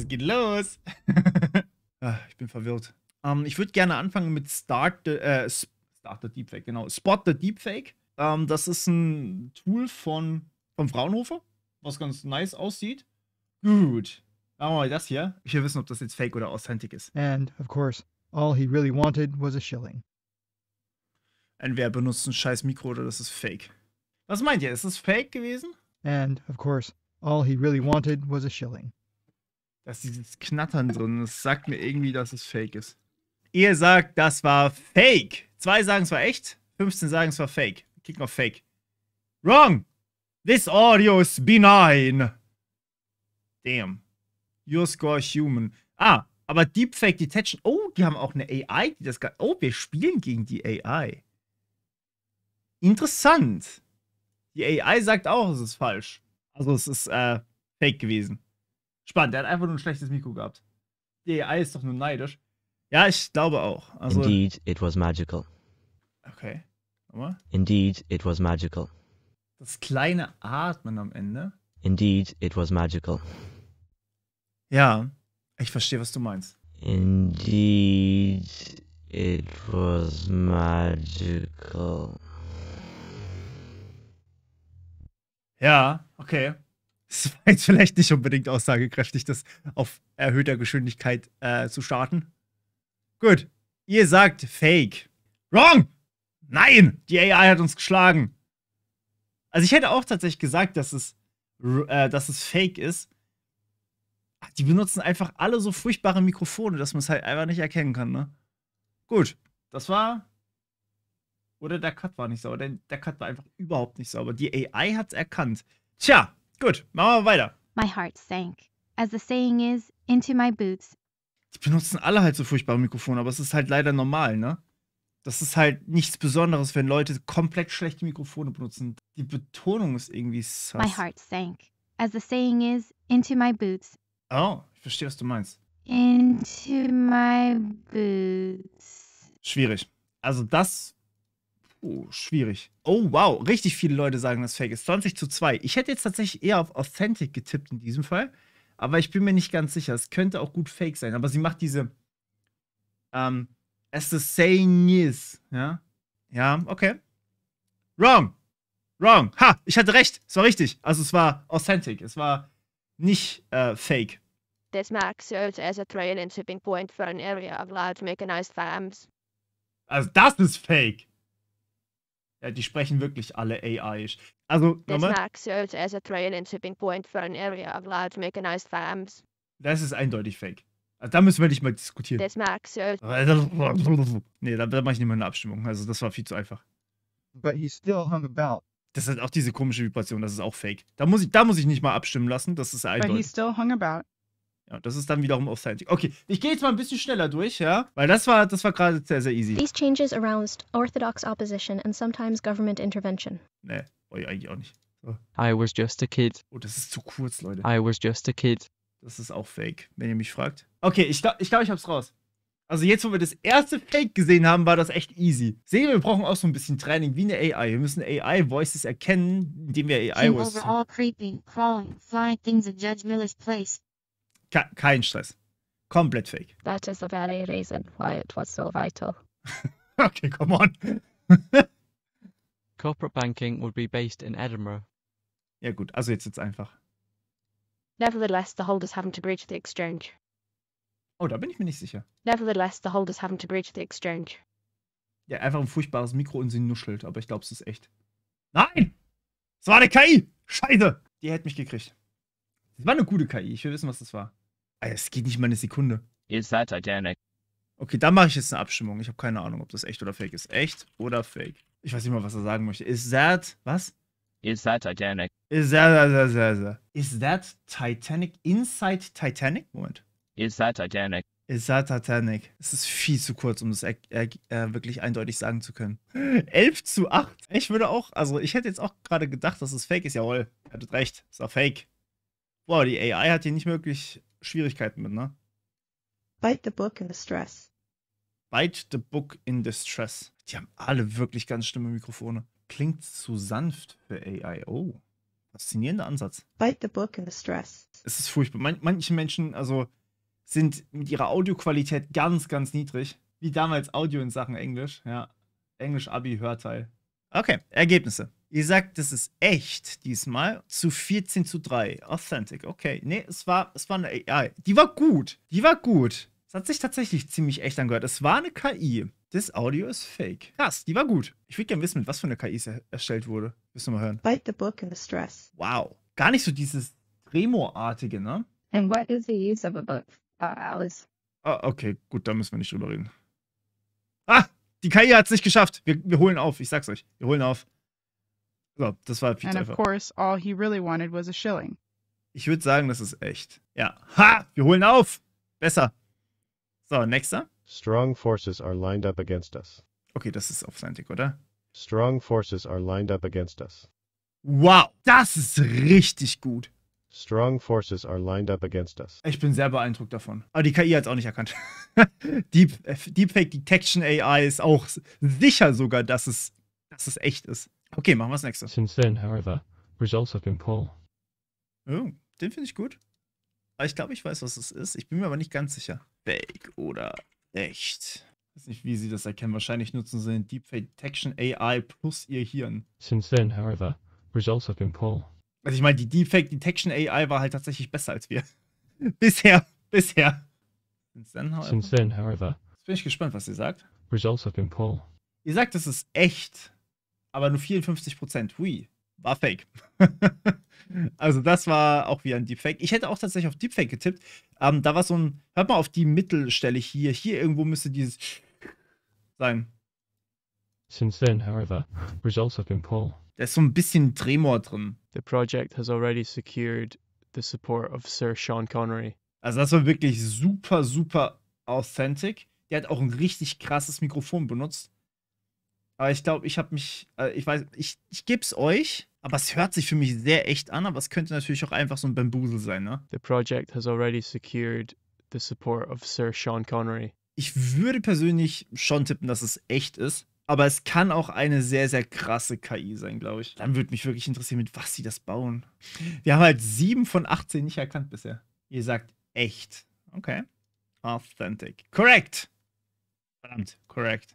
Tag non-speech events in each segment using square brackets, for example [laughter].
Es geht los. [laughs] Ah, ich bin verwirrt. Ähm, ich würde gerne anfangen mit Start the, äh, Start the Deepfake, genau. Spot the Deepfake. Ähm, das ist ein Tool von, von Fraunhofer, was ganz nice aussieht. Gut. Machen wir mal das hier. Ich will wissen, ob das jetzt fake oder authentic ist. And, of course, all he really wanted was a shilling. Und wer benutzt ein scheiß Mikro oder das ist fake? Was meint ihr? Ist das fake gewesen? And, of course, all he really wanted was a shilling. Da ist dieses Knattern drin. Das sagt mir irgendwie, dass es fake ist. Ihr sagt, das war fake. Zwei sagen, es war echt. 15 sagen, es war fake. Kick auf fake. Wrong! This audio is benign. Damn. Your score human. Ah, aber Deepfake Detection. Oh, die haben auch eine AI, die das. Oh, wir spielen gegen die AI. Interessant. Die AI sagt auch, es ist falsch. Also es ist äh, fake gewesen. Spannend, der hat einfach nur ein schlechtes Mikro gehabt. Die AI ist doch nur neidisch. Ja, ich glaube auch. Also, Indeed, it was magical. Okay. Nochmal. Indeed, it was magical. Das kleine Atmen am Ende. Indeed, it was magical. Ja, ich verstehe, was du meinst. Indeed, it was magical. Ja, okay. Es war jetzt vielleicht nicht unbedingt aussagekräftig, das auf erhöhter Geschwindigkeit äh, zu starten. Gut. Ihr sagt Fake. Wrong! Nein! Die AI hat uns geschlagen. Also ich hätte auch tatsächlich gesagt, dass es, äh, dass es Fake ist. Die benutzen einfach alle so furchtbare Mikrofone, dass man es halt einfach nicht erkennen kann, ne? Gut, das war. Oder der Cut war nicht sauber, denn der Cut war einfach überhaupt nicht sauber. Die AI hat es erkannt. Tja, Gut, machen wir weiter. My heart sank. As the saying is, into my boots. Die benutzen alle halt so furchtbare Mikrofone, aber es ist halt leider normal, ne? Das ist halt nichts Besonderes, wenn Leute komplett schlechte Mikrofone benutzen. Die Betonung ist irgendwie sass. My heart sank. As the saying is, into my boots. Oh, ich verstehe, was du meinst. Into my boots. Schwierig. Also das Oh, schwierig. Oh, wow. Richtig viele Leute sagen, dass Fake ist. 20 zu 2. Ich hätte jetzt tatsächlich eher auf Authentic getippt in diesem Fall. Aber ich bin mir nicht ganz sicher. Es könnte auch gut Fake sein. Aber sie macht diese. Ähm, es ist saying yes. Ja. Ja, okay. Wrong. Wrong. Ha, ich hatte recht. Es war richtig. Also, es war Authentic. Es war nicht äh, Fake. This mark serves as a trail and shipping point for an area of large mechanized farms. Also, das ist Fake. Ja, die sprechen wirklich alle AI. -isch. Also, nochmal. Das ist eindeutig fake. Also, da müssen wir nicht mal diskutieren. Das [laughs] Nee, da, da mache ich nicht mal eine Abstimmung. Also, das war viel zu einfach. But he still hung about. Das hat auch diese komische Vibration, das ist auch fake. Da muss ich, da muss ich nicht mal abstimmen lassen, das ist eindeutig. But he still hung about. Ja, das ist dann wiederum authentic. Okay, ich gehe jetzt mal ein bisschen schneller durch, ja, weil das war das war gerade sehr sehr easy. These changes aroused orthodox opposition and sometimes government intervention. Nee, wollte ich eigentlich auch nicht. So. I was just a kid. Oh, das ist zu kurz, Leute. I was just a kid. Das ist auch fake, wenn ihr mich fragt. Okay, ich glaube, ich, glaub, ich hab's raus. Also jetzt, wo wir das erste Fake gesehen haben, war das echt easy. Sehen wir, wir brauchen auch so ein bisschen Training wie eine AI. Wir müssen AI-Voices erkennen, indem wir AI-Voices... Kein Stress. Komplett fake. That is the very reason why it was so vital. [laughs] okay, come on. [laughs] Corporate banking would be based in Edinburgh. Ja gut, also jetzt jetzt einfach. Nevertheless, the holders haven't agreed to the exchange. Oh, da bin ich mir nicht sicher. Nevertheless, the holders haven't agreed to the exchange. Ja, einfach ein furchtbares Mikro und sie nuschelt, aber ich glaube, es ist echt. Nein! Es war eine KI! Scheiße! Die hätte mich gekriegt. Es war eine gute KI, ich will wissen, was das war. Ah es geht nicht mal eine Sekunde. Ist that Titanic? Okay, dann mache ich jetzt eine Abstimmung. Ich habe keine Ahnung, ob das echt oder fake ist. Echt oder fake? Ich weiß nicht mal, was er sagen möchte. Is that. Was? Halt is that Titanic? Is that. Is that, is that, Titanic inside Titanic? Moment. Is that Titanic? Is that Titanic? Es ist viel zu kurz, um das äh, wirklich eindeutig sagen zu können. 11 [laughs] zu 8. Ich würde auch. Also, ich hätte jetzt auch gerade gedacht, dass es fake ist. Jawohl. Ihr hattet recht. Ist auch fake. Boah, die AI hat hier nicht möglich. Schwierigkeiten mit, ne? Bite the book in distress. Bite the book in distress. Die haben alle wirklich ganz schlimme Mikrofone. Klingt zu sanft für AI. Oh, Faszinierender Ansatz. Bite the book in distress. Es ist furchtbar. Man manche Menschen, also, sind mit ihrer Audioqualität ganz, ganz niedrig. Wie damals Audio in Sachen Englisch, ja. Englisch-Abi-Hörteil. Okay, Ergebnisse. Ihr sagt, das ist echt diesmal. Zu 14 zu 3. Authentic. Okay. Nee, es war, es war eine AI. Die war gut. Die war gut. Es hat sich tatsächlich ziemlich echt angehört. Es war eine KI. Das Audio ist fake. Krass, die war gut. Ich würde gerne wissen, mit was für eine KI es erstellt wurde. Willst du mal hören? Bite the book in the stress. Wow. Gar nicht so dieses Tremorartige, ne? And what is the use of a book, uh, Alice? Ah, okay, gut, da müssen wir nicht drüber reden. Ah, die KI hat es nicht geschafft. Wir, wir holen auf, ich sag's euch. Wir holen auf. So, das war viel And of course, all he really wanted was a shilling. Ich würde sagen, das ist echt. Ja. Ha! Wir holen auf! Besser. So, nächster. Strong forces are lined up against us. Okay, das ist offsendig, oder? Strong forces are lined up against us. Wow, das ist richtig gut. Strong forces are lined up against us. Ich bin sehr beeindruckt davon. Aber die KI hat es auch nicht erkannt. [laughs] Deep, äh, Deepfake Detection AI ist auch sicher sogar, dass es, dass es echt ist. Okay, machen wir das nächste. Since then, however, results have been poor. Oh, den finde ich gut. Aber ich glaube, ich weiß, was es ist. Ich bin mir aber nicht ganz sicher. Fake oder echt? Ich weiß nicht, wie sie das erkennen. Wahrscheinlich nutzen sie den Deepfake Detection AI plus ihr Hirn. Since then, however, results have been poor. Also ich meine, die Deepfake Detection AI war halt tatsächlich besser als wir. [laughs] bisher, bisher. Since then, however. Since then, however. Jetzt bin ich gespannt, was ihr sagt. Results have been poor. Ihr sagt, es ist echt aber nur 54 Prozent. Hui, war fake. [laughs] also das war auch wie ein Deepfake. Ich hätte auch tatsächlich auf Deepfake getippt. Ähm, da war so ein, hört mal auf die Mittelstelle hier. Hier irgendwo müsste dieses sein. Since then, however, results have been poor. Da ist so ein bisschen Tremor drin. The project has already secured the support of Sir Sean Connery. Also das war wirklich super, super authentic. Der hat auch ein richtig krasses Mikrofon benutzt. Aber ich glaube, ich habe mich, äh, ich weiß, ich, ich gebe es euch, aber es hört sich für mich sehr echt an, aber es könnte natürlich auch einfach so ein Bambusel sein, ne? The project has already secured the support of Sir Sean Connery. Ich würde persönlich schon tippen, dass es echt ist. Aber es kann auch eine sehr, sehr krasse KI sein, glaube ich. Dann würde mich wirklich interessieren, mit was sie das bauen. Wir haben halt sieben von 18 nicht erkannt bisher. Ihr sagt echt. Okay. Authentic. Correct. Verdammt, correct.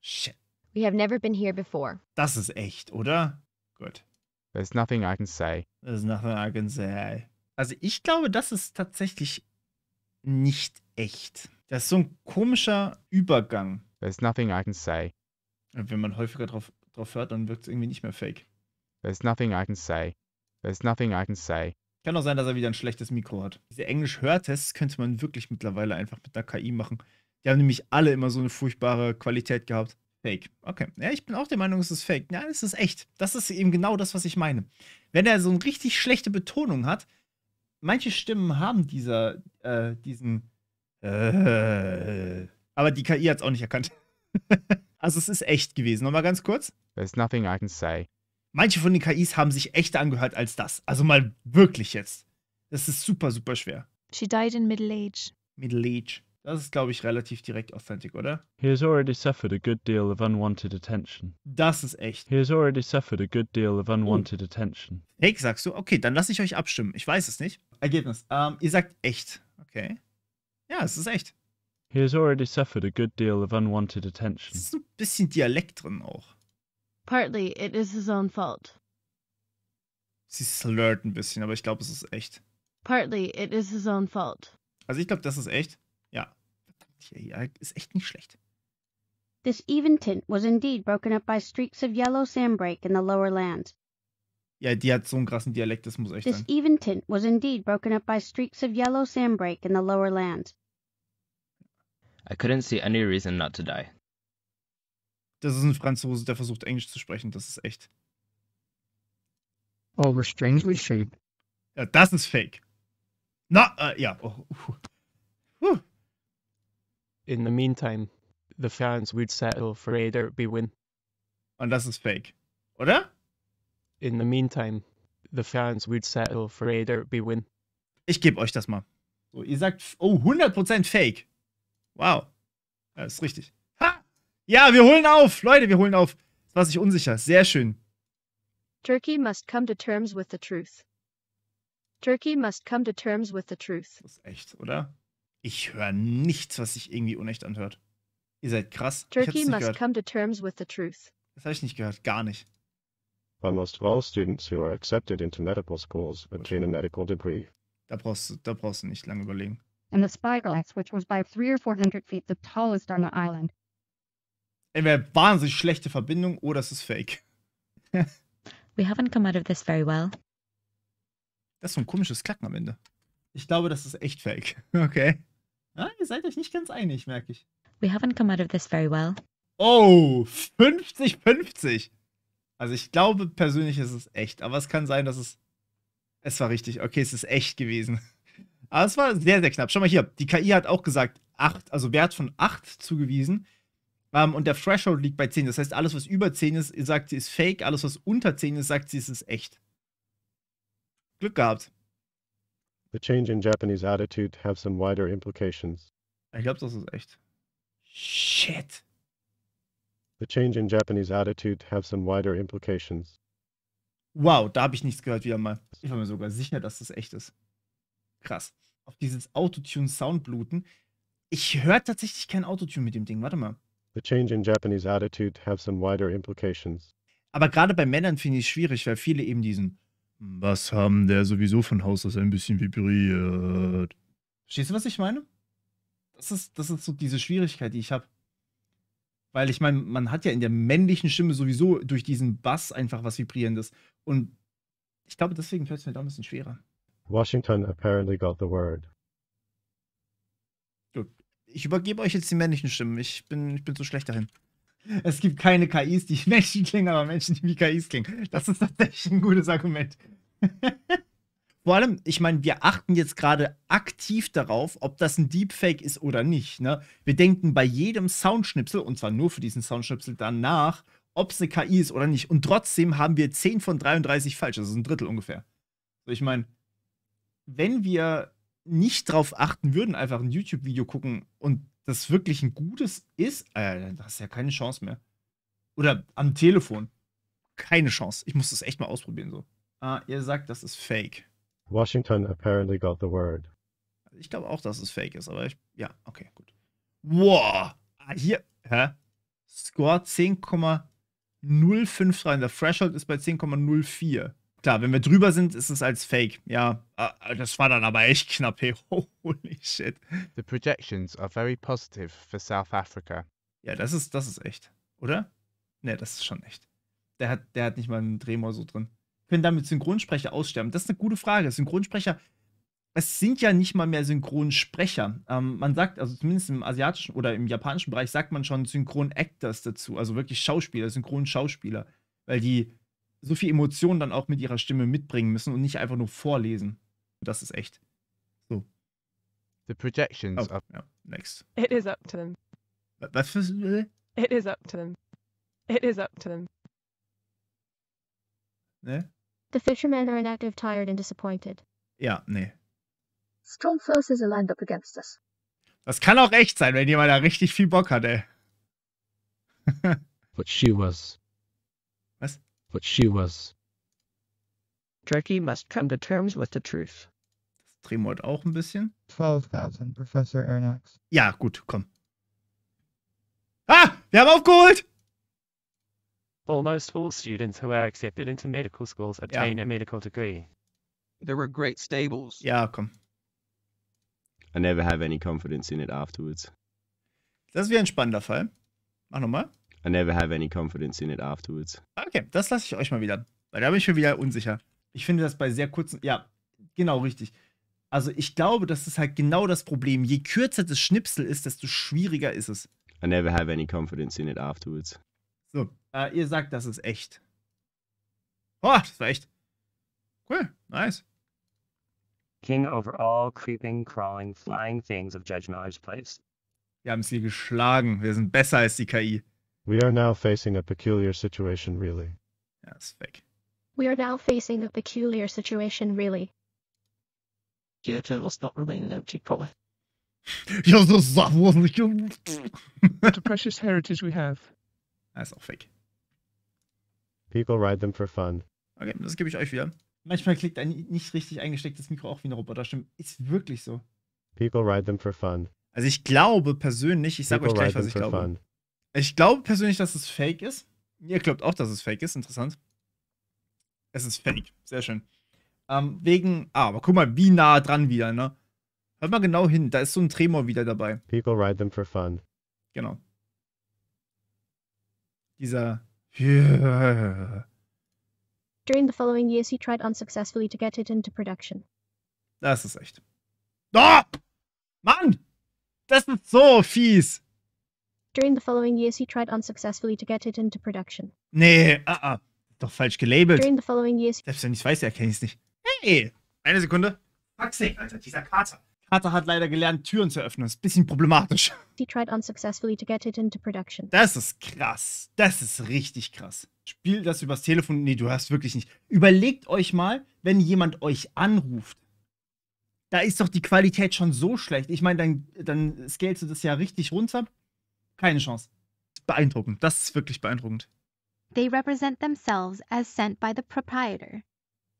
Shit. We have never been here before. Das ist echt, oder? Gut. There's nothing I can say. There's nothing I can say. Also ich glaube, das ist tatsächlich nicht echt. Das ist so ein komischer Übergang. There's nothing I can say. Und wenn man häufiger drauf, drauf hört, dann wirkt es irgendwie nicht mehr fake. There's nothing I can say. There's nothing I can say. Kann auch sein, dass er wieder ein schlechtes Mikro hat. Diese Englisch-Hörtests könnte man wirklich mittlerweile einfach mit der KI machen. Die haben nämlich alle immer so eine furchtbare Qualität gehabt. Fake. Okay. Ja, ich bin auch der Meinung, es ist fake. Nein, es ist echt. Das ist eben genau das, was ich meine. Wenn er so eine richtig schlechte Betonung hat, manche Stimmen haben dieser, äh, diesen. Äh, aber die KI hat es auch nicht erkannt. [laughs] also es ist echt gewesen. Nochmal ganz kurz. There's nothing I can say. Manche von den KIs haben sich echter angehört als das. Also mal wirklich jetzt. Das ist super, super schwer. She died in middle age. Middle age. Das ist, glaube ich, relativ direkt authentic, oder? He has already suffered a good deal of unwanted attention. Das ist echt. He has already suffered a good deal of oh. unwanted oh. attention. Fake sagst du? Okay, dann lasse ich euch abstimmen. Ich weiß es nicht. Ergebnis. Ähm, ihr sagt echt. Okay. Ja, es ist echt. He has already suffered a good deal of unwanted attention. Es ist ein bisschen Dialekt drin auch. Partly, it is his own fault. Sie slurrt ein bisschen, aber ich glaube, es ist echt. Partly, it is his own fault. Also ich glaube, das ist echt ist echt nicht schlecht. This even tint was indeed broken up by streaks of yellow sandbreak in the lower lands. Ja, die hat so einen krassen Dialekt, das muss echt This sein. This even tint was indeed broken up by streaks of yellow sandbreak in the lower lands. I couldn't see any reason not to die. Das ist ein Franzose, der versucht Englisch zu sprechen, das ist echt. All oh, were strangely shaped. Ja, das ist fake. Na, äh, ja. Oh, uh. In the meantime, the fans would settle for A Dirt Win. Und das ist fake, oder? In the meantime, the fans would settle for A Dirt Win. Ich gebe euch das mal. So, ihr sagt, oh, 100% fake. Wow. Das ist richtig. Ha! Ja, wir holen auf. Leute, wir holen auf. Das war sich unsicher. Sehr schön. Turkey must come to terms with the truth. Turkey must come to terms with the truth. Das ist echt, oder? Ich höre nichts, was sich irgendwie unecht anhört. Ihr seid krass. Turkey must gehört. come to terms with the truth. Das habe ich nicht gehört, gar nicht. Almost all students who are accepted into medical schools obtain a medical degree. Da brauchst du, da brauchst du nicht lange überlegen. And the spyglass, which was by three or four feet the tallest on the island. Entweder wahnsinnig schlechte Verbindung oder es ist fake. We haven't come out of this very well. Das ist so ein komisches Klacken am Ende. Ich glaube, das ist echt fake. [laughs] Okay. Ja, ah, ihr seid euch nicht ganz einig, merke ich. We haven't come out of this very well. Oh, 50-50. Also ich glaube persönlich ist es echt, aber es kann sein, dass es. Es war richtig. Okay, es ist echt gewesen. Aber es war sehr, sehr knapp. Schau mal hier, die KI hat auch gesagt, 8, also Wert von 8 zugewiesen. Um, ähm, und der Threshold liegt bei 10. Das heißt, alles, was über 10 ist, sagt sie ist fake. Alles, was unter 10 ist, sagt sie, es ist echt. Glück gehabt. The change in Japanese attitude have some wider implications. Ich glaube, das ist echt. Shit. The change in Japanese attitude have some wider implications. Wow, da habe ich nichts gehört wieder mal. Ich war mir sogar sicher, dass das echt ist. Krass. Auf dieses autotune Sound bluten. Ich höre tatsächlich kein Autotune mit dem Ding. Warte mal. The change in Japanese attitude have some wider implications. Aber gerade bei Männern finde ich es schwierig, weil viele eben diesen was haben der sowieso von Haus aus ein bisschen vibriert? Verstehst du, was ich meine? Das ist, das ist so diese Schwierigkeit, die ich habe. Weil ich meine, man hat ja in der männlichen Stimme sowieso durch diesen Bass einfach was Vibrierendes. Und ich glaube, deswegen fällt es mir da ein bisschen schwerer. Washington apparently got the word. Gut. Ich übergebe euch jetzt die männlichen Stimmen. Ich bin, ich bin so schlecht dahin. Es gibt keine KIs, die [laughs] Menschen klingen, aber Menschen, die wie KIs klingen. Das ist tatsächlich ein gutes Argument. [laughs] Vor allem, ich meine, wir achten jetzt gerade aktiv darauf, ob das ein Deepfake ist oder nicht. Ne? Wir denken bei jedem Soundschnipsel, und zwar nur für diesen Soundschnipsel, danach, ob es eine KI ist oder nicht. Und trotzdem haben wir 10 von 33 falsch. Das also ist ein Drittel ungefähr. ich meine, wenn wir nicht darauf achten würden, einfach ein YouTube-Video gucken und das wirklich ein gutes ist, äh, da hast ja keine Chance mehr. Oder am Telefon. Keine Chance. Ich muss das echt mal ausprobieren so. Ah, ihr sagt, das ist fake. Washington apparently got the word. Ich glaube auch, dass es fake ist, aber ich. Ja, okay, gut. Wow! Ah, hier. Hä? Score 10,053. Der Threshold ist bei 10,04. Klar, wenn wir drüber sind, ist es als Fake. Ja, äh, das war dann aber echt knapp. Hey. [laughs] Holy shit. The projections are very positive for South Africa. Ja, das ist, das ist echt, oder? Ne, das ist schon echt. Der hat, der hat nicht mal einen Drehmor so drin. Können damit Synchronsprecher aussterben? Das ist eine gute Frage. Synchronsprecher, es sind ja nicht mal mehr Synchronsprecher. Ähm, man sagt, also zumindest im asiatischen oder im japanischen Bereich sagt man schon Synchron-Actors dazu, also wirklich Schauspieler, Synchron-Schauspieler, weil die so viel Emotionen dann auch mit ihrer Stimme mitbringen müssen und nicht einfach nur vorlesen. Das ist echt. So. The projections oh, are yeah, next. It is up to them. Was für It is up to them. It is up to them. Ne? The fishermen are inactive, tired and disappointed. Ja, nee. Strong forces are lined up against us. Das kann auch echt sein, wenn jemand da richtig viel Bock hat, ey. [laughs] But she was but she was. Turkey must come to terms with the truth. Das auch ein bisschen. 12,000, Professor Ernax. Ja, gut, komm. Ah, wir haben aufgeholt! Almost all students who are accepted into medical schools attain ja. a medical degree. There were great stables. Ja, komm. I never have any confidence in it afterwards. Das wie ein spannender Fall. Mach nochmal. I never have any confidence in it afterwards. Okay, das lasse ich euch mal wieder. Weil da bin ich mir wieder unsicher. Ich finde das bei sehr kurzen. Ja, genau richtig. Also ich glaube, das ist halt genau das Problem. Je kürzer das Schnipsel ist, desto schwieriger ist es. I never have any confidence in it afterwards. So, äh, ihr sagt, das ist echt. Oh, das war echt. Cool, nice. King over all creeping, crawling, flying things of Judge Miller's place. Wir haben sie geschlagen. Wir sind besser als die KI. We are now facing a peculiar situation, really. That's fake. We are now facing a peculiar situation, really. Your turtles not remain empty, probably. [laughs] Yours was that What a precious heritage we have. That's all fake. People ride them for fun. Okay, das gebe ich euch wieder. Manchmal klickt ein nicht richtig eingestecktes Mikro auch wie ein Roboter. Stimmt, ist wirklich so. People ride them for fun. Also ich glaube persönlich, ich sage euch gleich, was ich glaube. Fun. Ich glaube persönlich, dass es fake ist. Ihr glaubt auch, dass es fake ist. Interessant. Es ist fake. Sehr schön. Ähm, wegen. Ah, aber guck mal, wie nah dran wieder, ne? Hört mal genau hin. Da ist so ein Tremor wieder dabei. People ride them for fun. Genau. Dieser. During the following years, he tried unsuccessfully to get it into production. Das ist echt. Oh! Mann! Das ist so fies! During the following years he tried unsuccessfully to get it into production. Nee, ah, ah. Doch falsch gelabelt. During the following years Selbst wenn ich es weiß, erkenne ich es nicht. Hey! Eine Sekunde. Faxig, Alter, dieser Kater. Kater hat leider gelernt, Türen zu öffnen. Ist ein bisschen problematisch. [laughs] He tried unsuccessfully to get it into production. Das ist krass. Das ist richtig krass. Spiel das übers Telefon. Nee, du hast wirklich nicht. Überlegt euch mal, wenn jemand euch anruft. Da ist doch die Qualität schon so schlecht. Ich meine, dann, dann scalst du das ja richtig runter. Keine Chance. Beeindruckend. Das ist wirklich beeindruckend. They represent themselves as sent by the proprietor.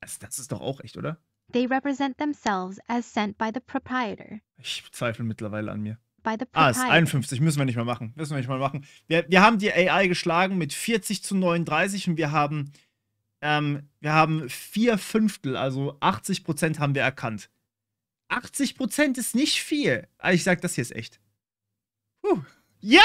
Also das ist doch auch echt, oder? They represent themselves as sent by the proprietor. Ich zweifle mittlerweile an mir. By the ah, ist 51. Müssen wir nicht mal machen. Müssen wir nicht mal machen. Wir, wir haben die AI geschlagen mit 40 zu 39 und wir haben, ähm, wir haben vier Fünftel, also 80 Prozent haben wir erkannt. 80 Prozent ist nicht viel. Ah, ich sag, das hier ist echt. Puh. Ja!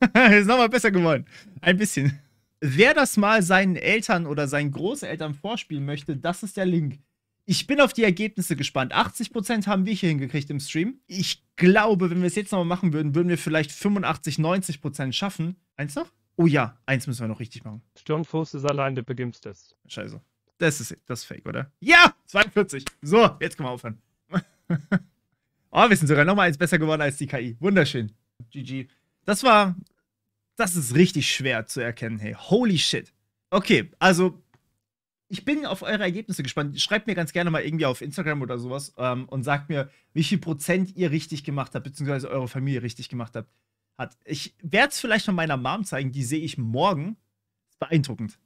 [laughs] ist nochmal besser geworden. Ein bisschen. Wer das mal seinen Eltern oder seinen Großeltern vorspielen möchte, das ist der Link. Ich bin auf die Ergebnisse gespannt. 80% haben wir hier hingekriegt im Stream. Ich glaube, wenn wir es jetzt nochmal machen würden, würden wir vielleicht 85, 90% schaffen. Eins noch? Oh ja, eins müssen wir noch richtig machen. Sturmfuß ist allein der Begimstes. Scheiße. Das ist das ist Fake, oder? Ja! 42. So, jetzt können wir aufhören. [laughs] oh, wir sind sogar nochmal eins besser geworden als die KI. Wunderschön. GG. Das war, das ist richtig schwer zu erkennen, hey. Holy shit. Okay, also ich bin auf eure Ergebnisse gespannt. Schreibt mir ganz gerne mal irgendwie auf Instagram oder sowas ähm, und sagt mir, wie viel Prozent ihr richtig gemacht habt, beziehungsweise eure Familie richtig gemacht habt. Hat. Ich werde es vielleicht von meiner Mom zeigen, die sehe ich morgen. Beeindruckend.